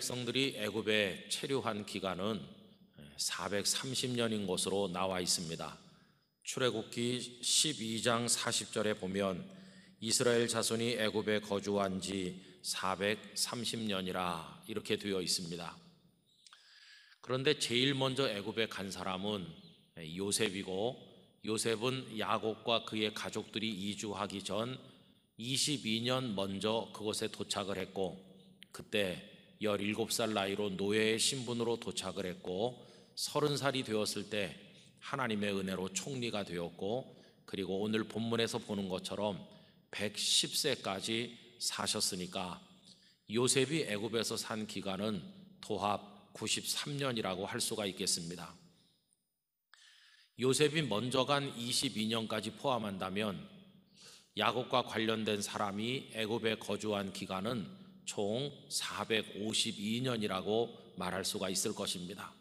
백성들이 애굽에 체류한 기간은 430년인 예, 것으로 나와 있습니다. 출애굽기 12장 40절에 보면 이스라엘 자손이 애굽에 거주한 지 430년이라 이렇게 되어 있습니다. 그런데 제일 먼저 애굽에 간 사람은 예, 요셉이고 요셉은 야곱과 그의 가족들이 이주하기 전 22년 먼저 그곳에 도착을 했고 그때 17살 나이로 노예의 신분으로 도착을 했고 30살이 되었을 때 하나님의 은혜로 총리가 되었고 그리고 오늘 본문에서 보는 것처럼 110세까지 사셨으니까 요셉이 애굽에서 산 기간은 도합 93년이라고 할 수가 있겠습니다. 요셉이 먼저 간 22년까지 포함한다면 야곱과 관련된 사람이 애굽에 거주한 기간은 총 452년이라고 말할 수가 있을 것입니다.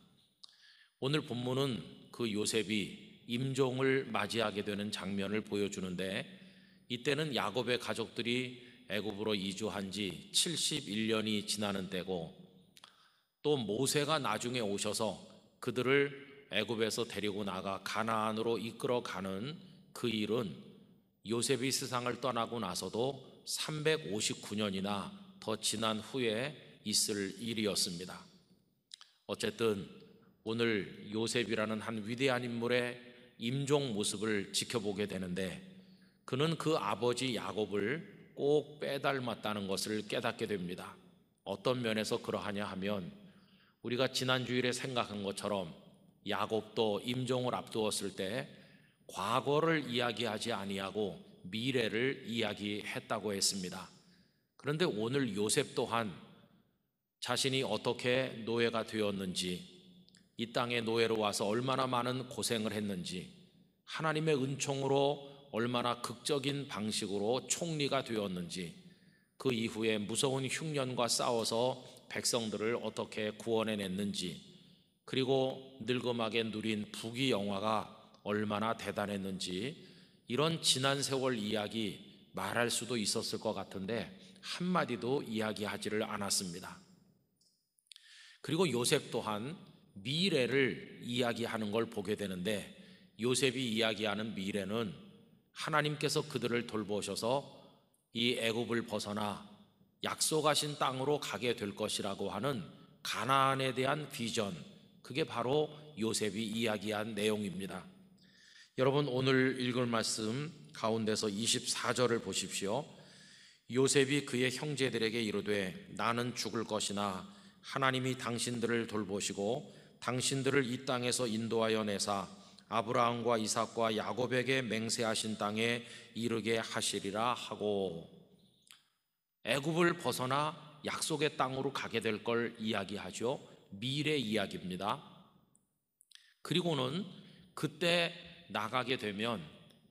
오늘 본문은 그 요셉이 임종을 맞이하게 되는 장면을 보여주는데 이때는 야곱의 가족들이 애굽으로 이주한 지 71년이 지나는 때고 또 모세가 나중에 오셔서 그들을 애굽에서 데리고 나가 가나안으로 이끌어 가는 그 일은 요셉이 세상을 떠나고 나서도 359년이나 더 지난 후에 있을 일이었습니다. 어쨌든 오늘 요셉이라는 한 위대한 인물의 임종 모습을 지켜보게 되는데 그는 그 아버지 야곱을 꼭 빼닮았다는 것을 깨닫게 됩니다. 어떤 면에서 그러하냐 하면 우리가 지난 주일에 생각한 것처럼 야곱도 임종을 앞두었을 때 과거를 이야기하지 아니하고 미래를 이야기했다고 했습니다. 그런데 오늘 요셉 또한 자신이 어떻게 노예가 되었는지 이 땅의 노예로 와서 얼마나 많은 고생을 했는지 하나님의 은총으로 얼마나 극적인 방식으로 총리가 되었는지 그 이후에 무서운 흉년과 싸워서 백성들을 어떻게 구원해냈는지 그리고 늙음하게 누린 부귀 영화가 얼마나 대단했는지 이런 지난 세월 이야기 말할 수도 있었을 것 같은데 한마디도 이야기하지를 않았습니다. 그리고 요셉 또한 미래를 이야기하는 걸 보게 되는데 요셉이 이야기하는 미래는 하나님께서 그들을 돌보셔서 이 애굽을 벗어나 약속하신 땅으로 가게 될 것이라고 하는 가나안에 대한 비전 그게 바로 요셉이 이야기한 내용입니다. 여러분 오늘 읽을 말씀 가운데서 24절을 보십시오. 요셉이 그의 형제들에게 이르되 나는 죽을 것이나 하나님이 당신들을 돌보시고 당신들을 이 땅에서 인도하여 내사 아브라함과 이삭과 야곱에게 맹세하신 땅에 이르게 하시리라 하고 애굽을 벗어나 약속의 땅으로 가게 될 걸 이야기하죠. 미래 이야기입니다. 그리고는 그때 나가게 되면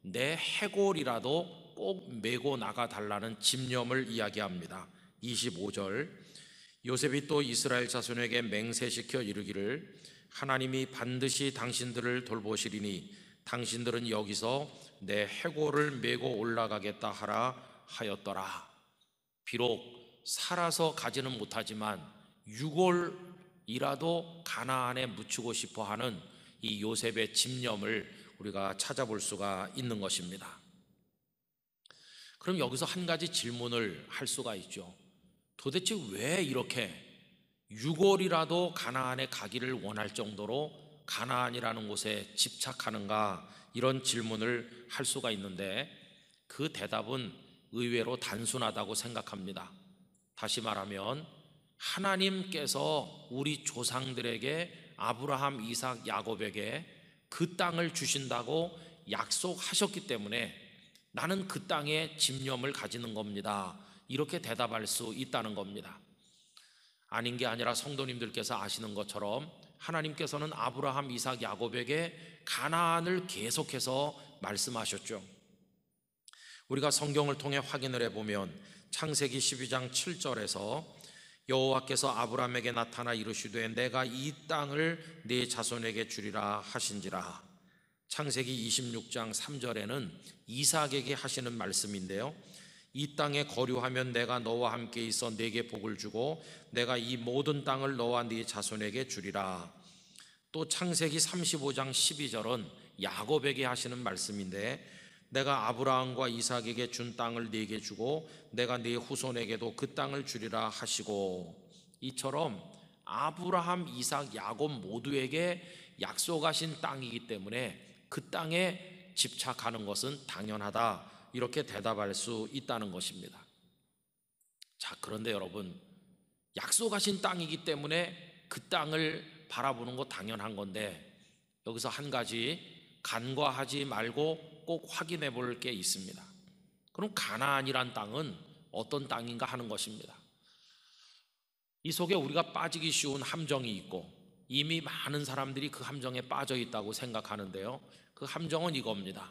내 해골이라도 꼭 메고 나가 달라는 집념을 이야기합니다. 25절 요셉이 또 이스라엘 자손에게 맹세시켜 이르기를 하나님이 반드시 당신들을 돌보시리니 당신들은 여기서 내 해골을 메고 올라가겠다 하라 하였더라. 비록 살아서 가지는 못하지만 유골이라도 가나안에 묻히고 싶어 하는 이 요셉의 집념을 우리가 찾아볼 수가 있는 것입니다. 그럼 여기서 한 가지 질문을 할 수가 있죠. 도대체 왜 이렇게 유골이라도 가나안에 가기를 원할 정도로 가나안이라는 곳에 집착하는가 이런 질문을 할 수가 있는데 그 대답은 의외로 단순하다고 생각합니다. 다시 말하면 하나님께서 우리 조상들에게 아브라함, 이삭, 야곱에게 그 땅을 주신다고 약속하셨기 때문에 나는 그 땅에 집념을 가지는 겁니다. 이렇게 대답할 수 있다는 겁니다. 아닌 게 아니라 성도님들께서 아시는 것처럼 하나님께서는 아브라함, 이삭, 야곱에게 가나안을 계속해서 말씀하셨죠. 우리가 성경을 통해 확인을 해 보면 창세기 12장 7절에서 여호와께서 아브라함에게 나타나 이르시되 내가 이 땅을 네 자손에게 주리라 하신지라 창세기 26장 3절에는 이삭에게 하시는 말씀인데요. 이 땅에 거류하면 내가 너와 함께 있어 내게 복을 주고 내가 이 모든 땅을 너와 네 자손에게 주리라. 또 창세기 35장 12절은 야곱에게 하시는 말씀인데 내가 아브라함과 이삭에게 준 땅을 네게 주고 내가 네 후손에게도 그 땅을 주리라 하시고 이처럼 아브라함, 이삭, 야곱 모두에게 약속하신 땅이기 때문에 그 땅에 집착하는 것은 당연하다. 이렇게 대답할 수 있다는 것입니다. 자, 그런데 여러분, 약속하신 땅이기 때문에 그 땅을 바라보는 거 당연한 건데, 여기서 한 가지 간과하지 말고 꼭 확인해 볼 게 있습니다. 그럼 가나안이란 땅은 어떤 땅인가 하는 것입니다. 이 속에 우리가 빠지기 쉬운 함정이 있고 이미 많은 사람들이 그 함정에 빠져 있다고 생각하는데요. 그 함정은 이겁니다.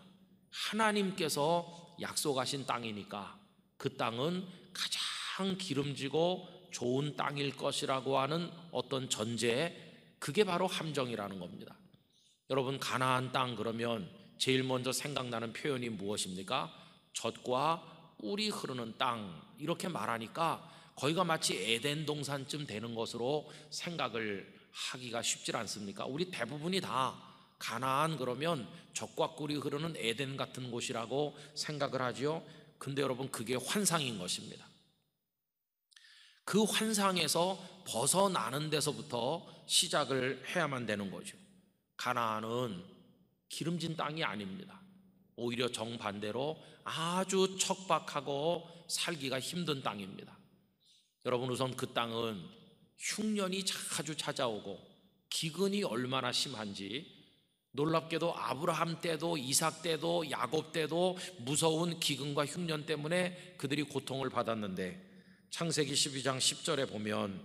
하나님께서 약속하신 땅이니까 그 땅은 가장 기름지고 좋은 땅일 것이라고 하는 어떤 전제, 에 그게 바로 함정이라는 겁니다. 여러분, 가나안 땅 그러면 제일 먼저 생각나는 표현이 무엇입니까? 젖과 꿀이 흐르는 땅. 이렇게 말하니까 거기가 마치 에덴 동산쯤 되는 것으로 생각을 하기가 쉽지 않습니까? 우리 대부분이 다 가나안 그러면 적과 꿀이 흐르는 에덴 같은 곳이라고 생각을 하지요. 근데 여러분 그게 환상인 것입니다. 그 환상에서 벗어나는 데서부터 시작을 해야만 되는 거죠. 가나안은 기름진 땅이 아닙니다. 오히려 정반대로 아주 척박하고 살기가 힘든 땅입니다. 여러분 우선 그 땅은 흉년이 자주 찾아오고 기근이 얼마나 심한지 놀랍게도 아브라함 때도 이삭 때도 야곱 때도 무서운 기근과 흉년 때문에 그들이 고통을 받았는데 창세기 12장 10절에 보면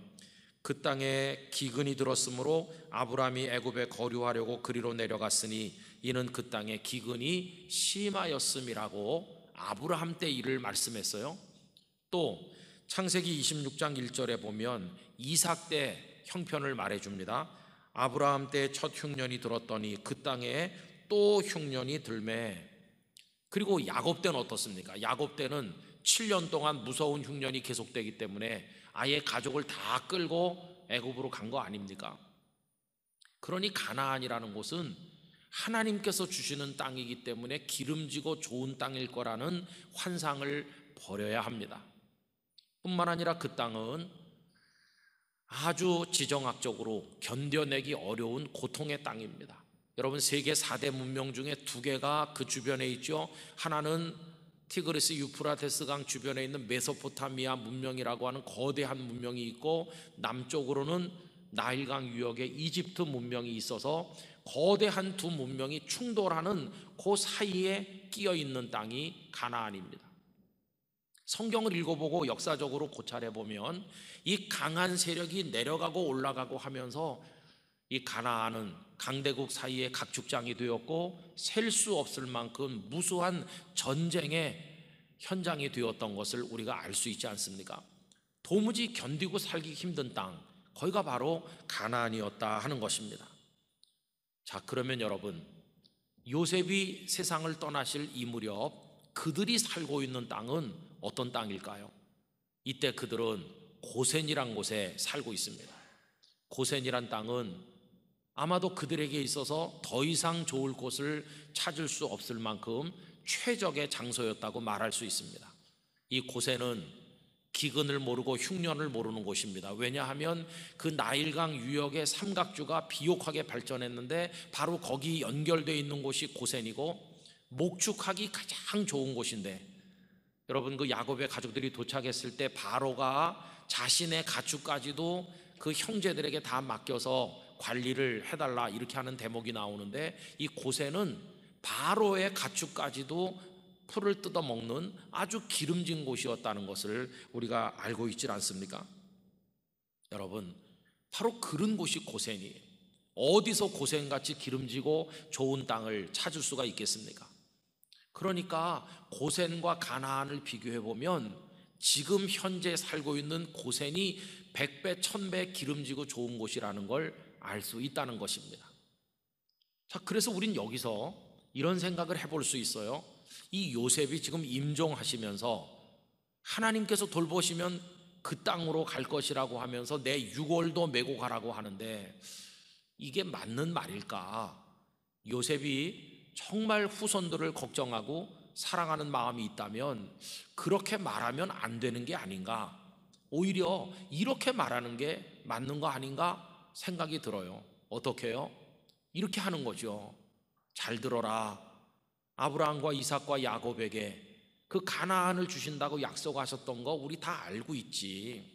그 땅에 기근이 들었으므로 아브라함이 애굽에 거류하려고 그리로 내려갔으니 이는 그 땅에 기근이 심하였음이라고 아브라함 때 일을 말씀했어요. 또 창세기 26장 1절에 보면 이삭 때 형편을 말해 줍니다. 아브라함 때 첫 흉년이 들었더니 그 땅에 또 흉년이 들매. 그리고 야곱 때는 어떻습니까? 야곱 때는 7년 동안 무서운 흉년이 계속되기 때문에 아예 가족을 다 끌고 애굽으로 간 거 아닙니까? 그러니 가나안이라는 곳은 하나님께서 주시는 땅이기 때문에 기름지고 좋은 땅일 거라는 환상을 버려야 합니다. 뿐만 아니라 그 땅은 아주 지정학적으로 견뎌내기 어려운 고통의 땅입니다. 여러분 세계 4대 문명 중에 두 개가 그 주변에 있죠. 하나는 티그리스 유프라테스 강 주변에 있는 메소포타미아 문명이라고 하는 거대한 문명이 있고 남쪽으로는 나일강 유역에 이집트 문명이 있어서 거대한 두 문명이 충돌하는 그 사이에 끼어 있는 땅이 가나안입니다. 성경을 읽어보고 역사적으로 고찰해 보면 이 강한 세력이 내려가고 올라가고 하면서 이 가나안은 강대국 사이의 각축장이 되었고 셀 수 없을 만큼 무수한 전쟁의 현장이 되었던 것을 우리가 알 수 있지 않습니까? 도무지 견디고 살기 힘든 땅, 거기가 바로 가나안이었다 하는 것입니다. 자, 그러면 여러분, 요셉이 세상을 떠나실 이 무렵 그들이 살고 있는 땅은 어떤 땅일까요? 이때 그들은 고센이란 곳에 살고 있습니다. 고센이란 땅은 아마도 그들에게 있어서 더 이상 좋을 곳을 찾을 수 없을 만큼 최적의 장소였다고 말할 수 있습니다. 이 고센은 기근을 모르고 흉년을 모르는 곳입니다. 왜냐하면 그 나일강 유역의 삼각주가 비옥하게 발전했는데 바로 거기 연결되 있는 곳이 고센이고 목축하기 가장 좋은 곳인데 여러분 그 야곱의 가족들이 도착했을 때 바로가 자신의 가축까지도 그 형제들에게 다 맡겨서 관리를 해달라 이렇게 하는 대목이 나오는데 이 고세는 바로의 가축까지도 풀을 뜯어 먹는 아주 기름진 곳이었다는 것을 우리가 알고 있질 않습니까? 여러분 바로 그런 곳이 고센이에요. 어디서 고생같이 기름지고 좋은 땅을 찾을 수가 있겠습니까? 그러니까 고센과 가나안을 비교해 보면 지금 현재 살고 있는 고센이 100배, 1000배 기름지고 좋은 곳이라는 걸 알 수 있다는 것입니다. 자, 그래서 우린 여기서 이런 생각을 해볼 수 있어요. 이 요셉이 지금 임종하시면서 하나님께서 돌보시면 그 땅으로 갈 것이라고 하면서 내 유골도 메고 가라고 하는데 이게 맞는 말일까? 요셉이 정말 후손들을 걱정하고 사랑하는 마음이 있다면 그렇게 말하면 안 되는 게 아닌가. 오히려 이렇게 말하는 게 맞는 거 아닌가 생각이 들어요. 어떻게요? 이렇게 하는 거죠. 잘 들어라. 아브라함과 이삭과 야곱에게 그 가나안을 주신다고 약속하셨던 거 우리 다 알고 있지.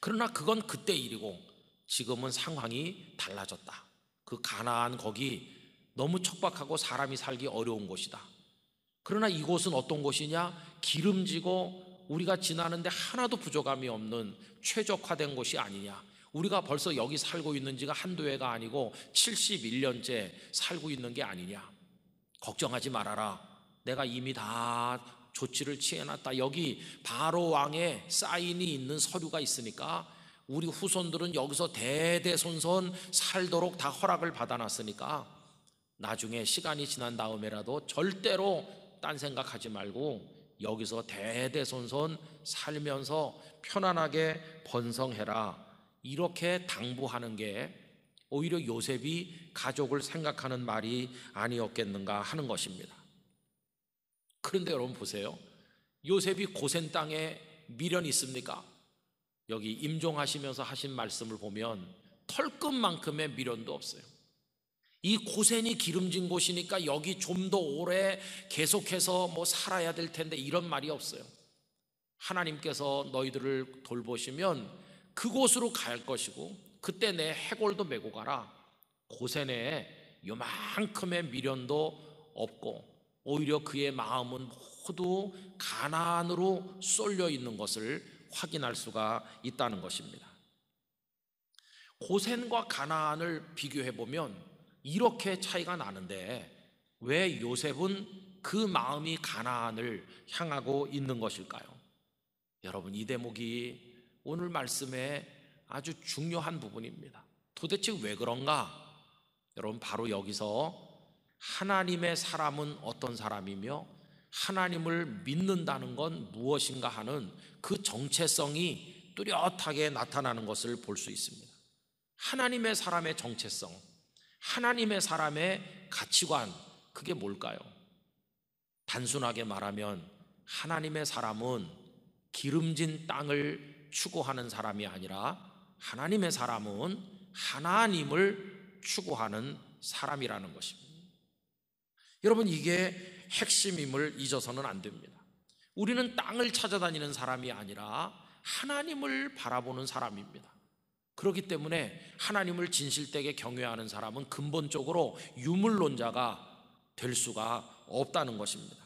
그러나 그건 그때 일이고 지금은 상황이 달라졌다. 그 가나안 거기 너무 척박하고 사람이 살기 어려운 곳이다. 그러나 이곳은 어떤 곳이냐? 기름지고 우리가 지나는데 하나도 부족함이 없는 최적화된 곳이 아니냐. 우리가 벌써 여기 살고 있는 지가 한두 해가 아니고 71년째 살고 있는 게 아니냐. 걱정하지 말아라. 내가 이미 다 조치를 취해놨다. 여기 바로 왕의 사인이 있는 서류가 있으니까 우리 후손들은 여기서 대대손손 살도록 다 허락을 받아놨으니까 나중에 시간이 지난 다음에라도 절대로 딴 생각하지 말고 여기서 대대손손 살면서 편안하게 번성해라. 이렇게 당부하는 게 오히려 요셉이 가족을 생각하는 말이 아니었겠는가 하는 것입니다. 그런데 여러분 보세요. 요셉이 고센 땅에 미련이 있습니까? 여기 임종하시면서 하신 말씀을 보면 털끝만큼의 미련도 없어요. 이 고센이 기름진 곳이니까 여기 좀 더 오래 계속해서 뭐 살아야 될 텐데 이런 말이 없어요. 하나님께서 너희들을 돌보시면 그곳으로 갈 것이고 그때 내 해골도 메고 가라. 고센에 요만큼의 미련도 없고 오히려 그의 마음은 모두 가난으로 쏠려 있는 것을 확인할 수가 있다는 것입니다. 고센과 가난을 비교해 보면 이렇게 차이가 나는데 왜 요셉은 그 마음이 가나안을 향하고 있는 것일까요? 여러분 이 대목이 오늘 말씀의 아주 중요한 부분입니다. 도대체 왜 그런가? 여러분 바로 여기서 하나님의 사람은 어떤 사람이며 하나님을 믿는다는 건 무엇인가 하는 그 정체성이 뚜렷하게 나타나는 것을 볼 수 있습니다. 하나님의 사람의 정체성. 하나님의 사람의 가치관, 그게 뭘까요? 단순하게 말하면 하나님의 사람은 기름진 땅을 추구하는 사람이 아니라 하나님의 사람은 하나님을 추구하는 사람이라는 것입니다. 여러분, 이게 핵심임을 잊어서는 안 됩니다. 우리는 땅을 찾아다니는 사람이 아니라 하나님을 바라보는 사람입니다. 그렇기 때문에 하나님을 진실되게 경외하는 사람은 근본적으로 유물론자가 될 수가 없다는 것입니다.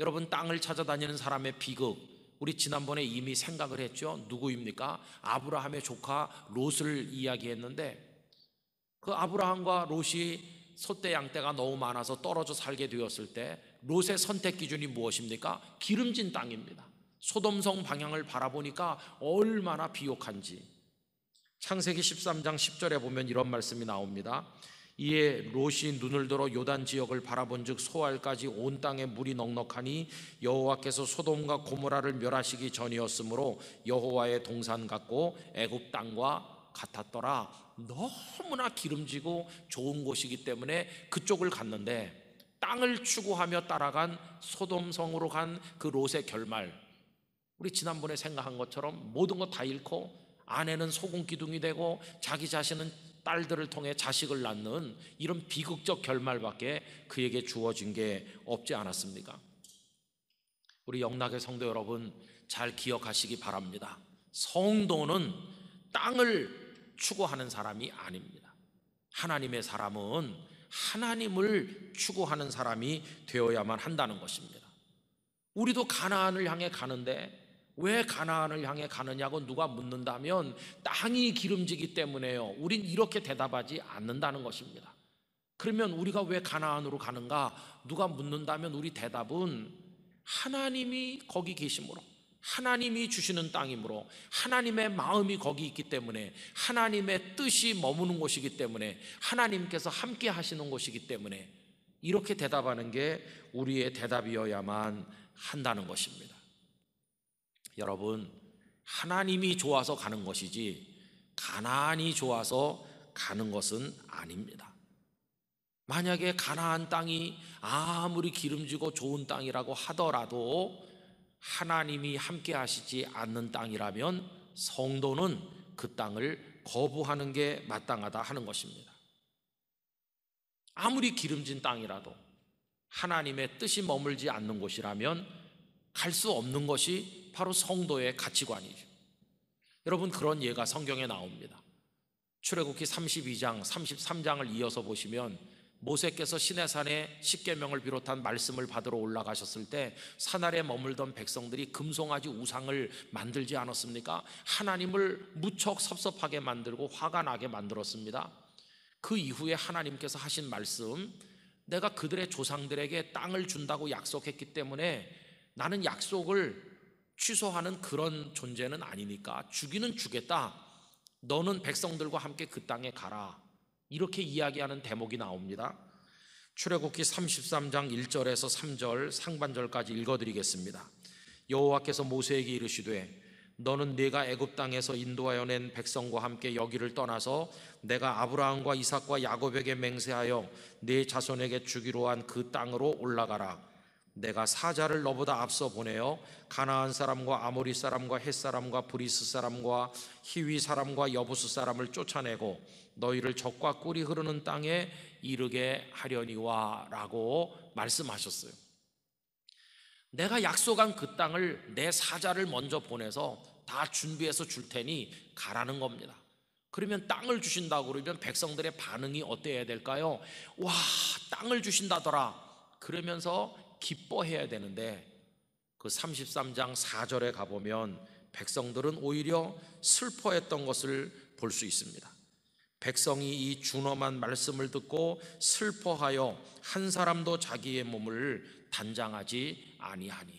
여러분 땅을 찾아다니는 사람의 비극 우리 지난번에 이미 생각을 했죠. 누구입니까? 아브라함의 조카 롯을 이야기했는데 그 아브라함과 롯이 소떼 양떼가 너무 많아서 떨어져 살게 되었을 때 롯의 선택 기준이 무엇입니까? 기름진 땅입니다. 소돔성 방향을 바라보니까 얼마나 비옥한지 창세기 13장 10절에 보면 이런 말씀이 나옵니다. 이에 롯이 눈을 들어 요단 지역을 바라본즉 소알까지 온 땅에 물이 넉넉하니 여호와께서 소돔과 고모라를 멸하시기 전이었으므로 여호와의 동산 같고 애굽 땅과 같았더라. 너무나 기름지고 좋은 곳이기 때문에 그쪽을 갔는데 땅을 추구하며 따라간 소돔 성으로 간 그 롯의 결말. 우리 지난번에 생각한 것처럼 모든 것 다 잃고 아내는 소금 기둥이 되고 자기 자신은 딸들을 통해 자식을 낳는 이런 비극적 결말밖에 그에게 주어진 게 없지 않았습니까? 우리 영락의 성도 여러분 잘 기억하시기 바랍니다. 성도는 땅을 추구하는 사람이 아닙니다. 하나님의 사람은 하나님을 추구하는 사람이 되어야만 한다는 것입니다. 우리도 가나안을 향해 가는데 왜 가나안을 향해 가느냐고 누가 묻는다면 땅이 기름지기 때문에요. 우린 이렇게 대답하지 않는다는 것입니다. 그러면 우리가 왜 가나안으로 가는가? 누가 묻는다면 우리 대답은 하나님이 거기 계심으로 하나님이 주시는 땅이므로 하나님의 마음이 거기 있기 때문에 하나님의 뜻이 머무는 곳이기 때문에 하나님께서 함께 하시는 곳이기 때문에 이렇게 대답하는 게 우리의 대답이어야만 한다는 것입니다. 여러분 하나님이 좋아서 가는 것이지 가나안이 좋아서 가는 것은 아닙니다. 만약에 가나안 땅이 아무리 기름지고 좋은 땅이라고 하더라도 하나님이 함께 하시지 않는 땅이라면 성도는 그 땅을 거부하는 게 마땅하다 하는 것입니다. 아무리 기름진 땅이라도 하나님의 뜻이 머물지 않는 곳이라면 갈수 없는 것이 바로 성도의 가치관이죠. 여러분 그런 예가 성경에 나옵니다. 출애굽기 32장 33장을 이어서 보시면 모세께서 시내산에 십계명을 비롯한 말씀을 받으러 올라가셨을 때 산아래 머물던 백성들이 금송아지 우상을 만들지 않았습니까? 하나님을 무척 섭섭하게 만들고 화가 나게 만들었습니다. 그 이후에 하나님께서 하신 말씀 내가 그들의 조상들에게 땅을 준다고 약속했기 때문에 나는 약속을 취소하는 그런 존재는 아니니까 죽이는죽겠다 너는 백성들과 함께 그 땅에 가라. 이렇게 이야기하는 대목이 나옵니다. 출애굽기 33장 1절에서 3절 상반절까지 읽어 드리겠습니다. 여호와께서 모세에게 이르시되 너는 내가 애굽 땅에서 인도하여 낸 백성과 함께 여기를 떠나서 내가 아브라함과 이삭과 야곱에게 맹세하여 네 자손에게 주기로 한 그 땅으로 올라가라. 내가 사자를 너보다 앞서 보내어 가나안 사람과 아모리 사람과 헷 사람과 브리스 사람과 히위 사람과 여부스 사람을 쫓아내고 너희를 적과 꿀이 흐르는 땅에 이르게 하려니와라고 말씀하셨어요. 내가 약속한 그 땅을 내 사자를 먼저 보내서 다 준비해서 줄 테니 가라는 겁니다. 그러면 땅을 주신다고 그러면 백성들의 반응이 어때야 될까요? 와, 땅을 주신다더라. 그러면서 기뻐해야 되는데 그 33장 4절에 가보면 백성들은 오히려 슬퍼했던 것을 볼 수 있습니다. 백성이 이 준엄한 말씀을 듣고 슬퍼하여 한 사람도 자기의 몸을 단장하지 아니하니.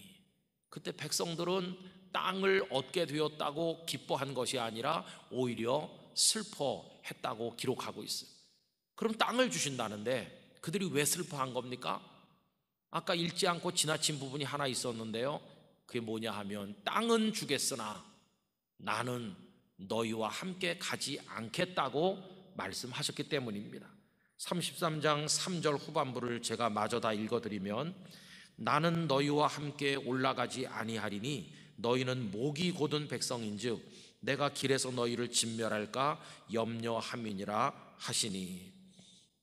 그때 백성들은 땅을 얻게 되었다고 기뻐한 것이 아니라 오히려 슬퍼했다고 기록하고 있어요. 그럼 땅을 주신다는데 그들이 왜 슬퍼한 겁니까? 아까 읽지 않고 지나친 부분이 하나 있었는데요. 그게 뭐냐 하면 땅은 주겠으나 나는 너희와 함께 가지 않겠다고 말씀하셨기 때문입니다. 33장 3절 후반부를 제가 마저 다 읽어드리면 나는 너희와 함께 올라가지 아니하리니 너희는 목이 고든 백성인즉 내가 길에서 너희를 진멸할까 염려함이니라 하시니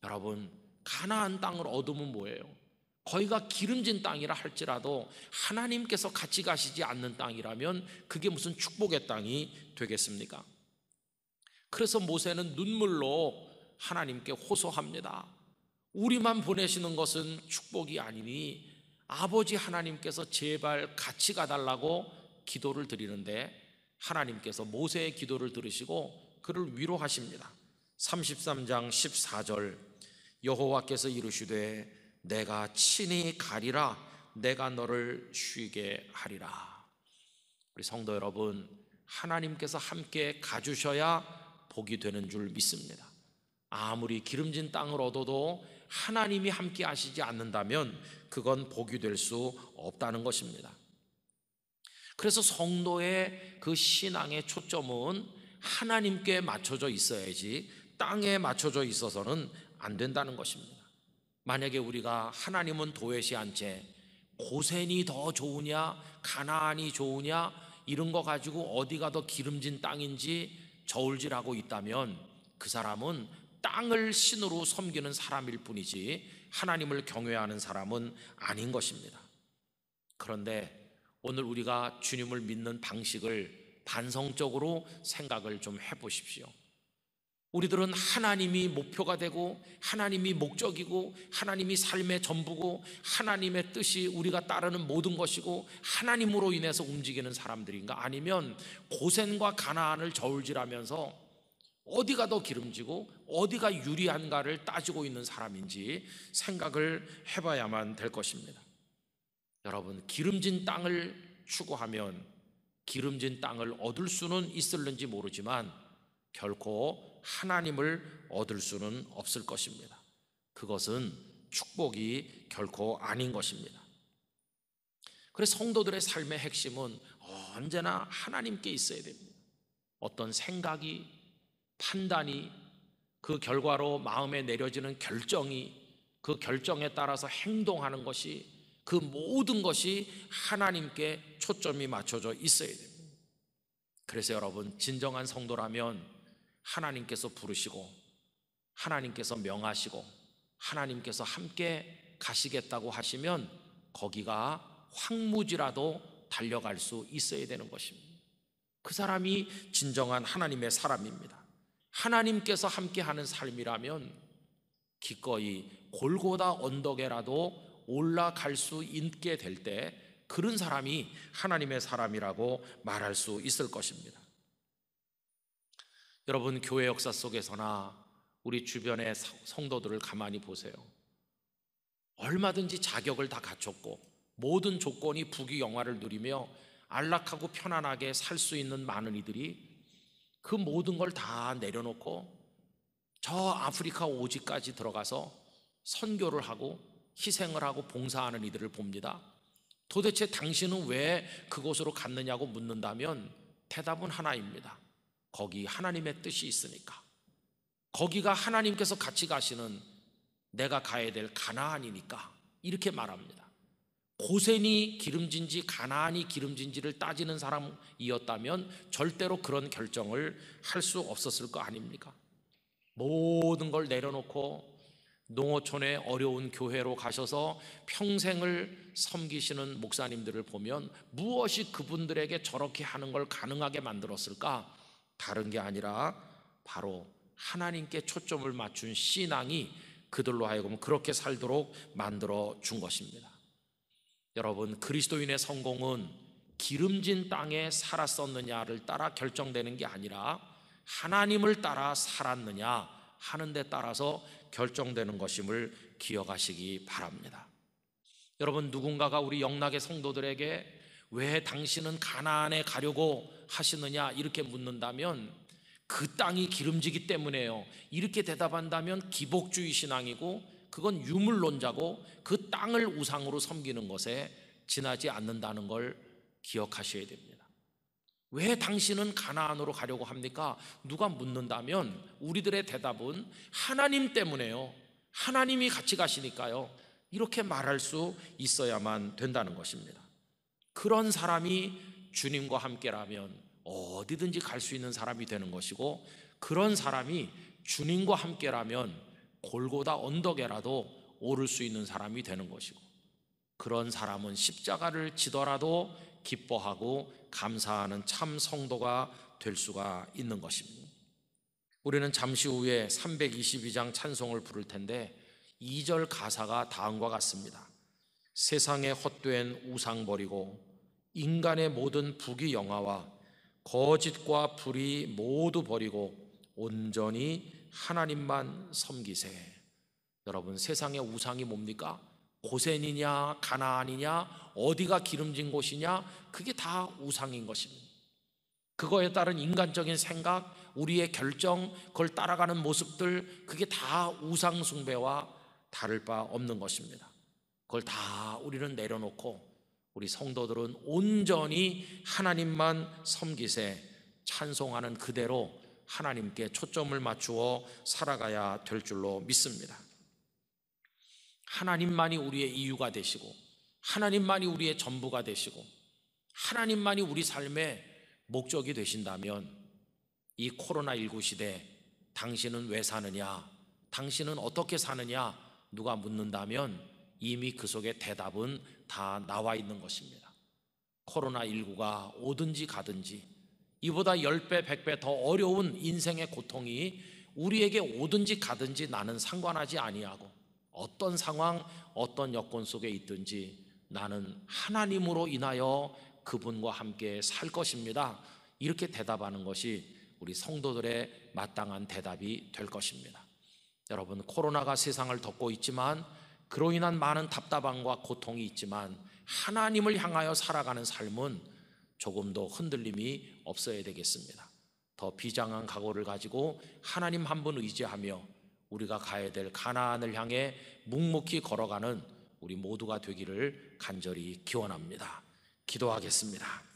여러분 가나안 땅을 얻으면 뭐예요? 거기가 기름진 땅이라 할지라도 하나님께서 같이 가시지 않는 땅이라면 그게 무슨 축복의 땅이 되겠습니까? 그래서 모세는 눈물로 하나님께 호소합니다. 우리만 보내시는 것은 축복이 아니니 아버지 하나님께서 제발 같이 가달라고 기도를 드리는데 하나님께서 모세의 기도를 들으시고 그를 위로하십니다. 33장 14절 여호와께서 이르시되 내가 친히 가리라 내가 너를 쉬게 하리라. 우리 성도 여러분, 하나님께서 함께 가주셔야 복이 되는 줄 믿습니다. 아무리 기름진 땅을 얻어도 하나님이 함께 하시지 않는다면 그건 복이 될 수 없다는 것입니다. 그래서 성도의 그 신앙의 초점은 하나님께 맞춰져 있어야지 땅에 맞춰져 있어서는 안 된다는 것입니다. 만약에 우리가 하나님은 도회시한채 고센이 더 좋으냐 가난이 좋으냐 이런 거 가지고 어디가 더 기름진 땅인지 저울질하고 있다면 그 사람은 땅을 신으로 섬기는 사람일 뿐이지 하나님을 경외하는 사람은 아닌 것입니다. 그런데 오늘 우리가 주님을 믿는 방식을 반성적으로 생각을 좀 해보십시오. 우리들은 하나님이 목표가 되고 하나님이 목적이고 하나님이 삶의 전부고 하나님의 뜻이 우리가 따르는 모든 것이고 하나님으로 인해서 움직이는 사람들인가 아니면 고생과 가난을 저울질하면서 어디가 더 기름지고 어디가 유리한가를 따지고 있는 사람인지 생각을 해봐야만 될 것입니다. 여러분 기름진 땅을 추구하면 기름진 땅을 얻을 수는 있을는지 모르지만 결코 하나님을 얻을 수는 없을 것입니다. 그것은 축복이 결코 아닌 것입니다. 그래 성도들의 삶의 핵심은 언제나 하나님께 있어야 됩니다. 어떤 생각이, 판단이, 그 결과로 마음에 내려지는 결정이, 그 결정에 따라서 행동하는 것이, 그 모든 것이 하나님께 초점이 맞춰져 있어야 됩니다. 그래서 여러분, 진정한 성도라면 하나님께서 부르시고 하나님께서 명하시고 하나님께서 함께 가시겠다고 하시면 거기가 황무지라도 달려갈 수 있어야 되는 것입니다. 그 사람이 진정한 하나님의 사람입니다. 하나님께서 함께하는 삶이라면 기꺼이 골고다 언덕에라도 올라갈 수 있게 될 때 그런 사람이 하나님의 사람이라고 말할 수 있을 것입니다. 여러분 교회 역사 속에서나 우리 주변의 성도들을 가만히 보세요. 얼마든지 자격을 다 갖췄고 모든 조건이 부귀 영화를 누리며 안락하고 편안하게 살 수 있는 많은 이들이 그 모든 걸 다 내려놓고 저 아프리카 오지까지 들어가서 선교를 하고 희생을 하고 봉사하는 이들을 봅니다. 도대체 당신은 왜 그곳으로 갔느냐고 묻는다면 대답은 하나입니다. 거기 하나님의 뜻이 있으니까. 거기가 하나님께서 같이 가시는 내가 가야 될 가나안이니까. 이렇게 말합니다. 고센이 기름진지 가나안이 기름진지를 따지는 사람이었다면 절대로 그런 결정을 할 수 없었을 거 아닙니까? 모든 걸 내려놓고 농어촌의 어려운 교회로 가셔서 평생을 섬기시는 목사님들을 보면 무엇이 그분들에게 저렇게 하는 걸 가능하게 만들었을까? 다른 게 아니라 바로 하나님께 초점을 맞춘 신앙이 그들로 하여금 그렇게 살도록 만들어 준 것입니다. 여러분, 그리스도인의 성공은 기름진 땅에 살았었느냐를 따라 결정되는 게 아니라 하나님을 따라 살았느냐 하는 데 따라서 결정되는 것임을 기억하시기 바랍니다. 여러분, 누군가가 우리 영락의 성도들에게 왜 당신은 가나안에 가려고 하시느냐 이렇게 묻는다면 그 땅이 기름지기 때문에요. 이렇게 대답한다면 기복주의 신앙이고 그건 유물론자고 그 땅을 우상으로 섬기는 것에 지나지 않는다는 걸 기억하셔야 됩니다. 왜 당신은 가나안으로 가려고 합니까? 누가 묻는다면 우리들의 대답은 하나님 때문에요. 하나님이 같이 가시니까요. 이렇게 말할 수 있어야만 된다는 것입니다. 그런 사람이 주님과 함께라면 어디든지 갈 수 있는 사람이 되는 것이고 그런 사람이 주님과 함께라면 골고다 언덕에라도 오를 수 있는 사람이 되는 것이고 그런 사람은 십자가를 지더라도 기뻐하고 감사하는 참 성도가 될 수가 있는 것입니다. 우리는 잠시 후에 322장 찬송을 부를 텐데 2절 가사가 다음과 같습니다. 세상에 헛된 우상 버리고 인간의 모든 부귀 영화와 거짓과 불이 모두 버리고 온전히 하나님만 섬기세. 여러분 세상의 우상이 뭡니까? 고센이냐 가나안이냐 어디가 기름진 곳이냐 그게 다 우상인 것입니다. 그거에 따른 인간적인 생각, 우리의 결정, 그걸 따라가는 모습들 그게 다 우상 숭배와 다를 바 없는 것입니다. 그걸 다 우리는 내려놓고 우리 성도들은 온전히 하나님만 섬기세 찬송하는 그대로 하나님께 초점을 맞추어 살아가야 될 줄로 믿습니다. 하나님만이 우리의 이유가 되시고 하나님만이 우리의 전부가 되시고 하나님만이 우리 삶의 목적이 되신다면 이 코로나19 시대 당신은 왜 사느냐? 당신은 어떻게 사느냐? 누가 묻는다면 이미 그 속에 대답은 다 나와 있는 것입니다. 코로나19가 오든지 가든지 이보다 10배, 100배 더 어려운 인생의 고통이 우리에게 오든지 가든지 나는 상관하지 아니하고 어떤 상황, 어떤 여건 속에 있든지 나는 하나님으로 인하여 그분과 함께 살 것입니다. 이렇게 대답하는 것이 우리 성도들의 마땅한 대답이 될 것입니다. 여러분, 코로나가 세상을 덮고 있지만 그로 인한 많은 답답함과 고통이 있지만 하나님을 향하여 살아가는 삶은 조금 도 흔들림이 없어야 되겠습니다. 더 비장한 각오를 가지고 하나님 한 분 의지하며 우리가 가야 될 가나안을 향해 묵묵히 걸어가는 우리 모두가 되기를 간절히 기원합니다. 기도하겠습니다.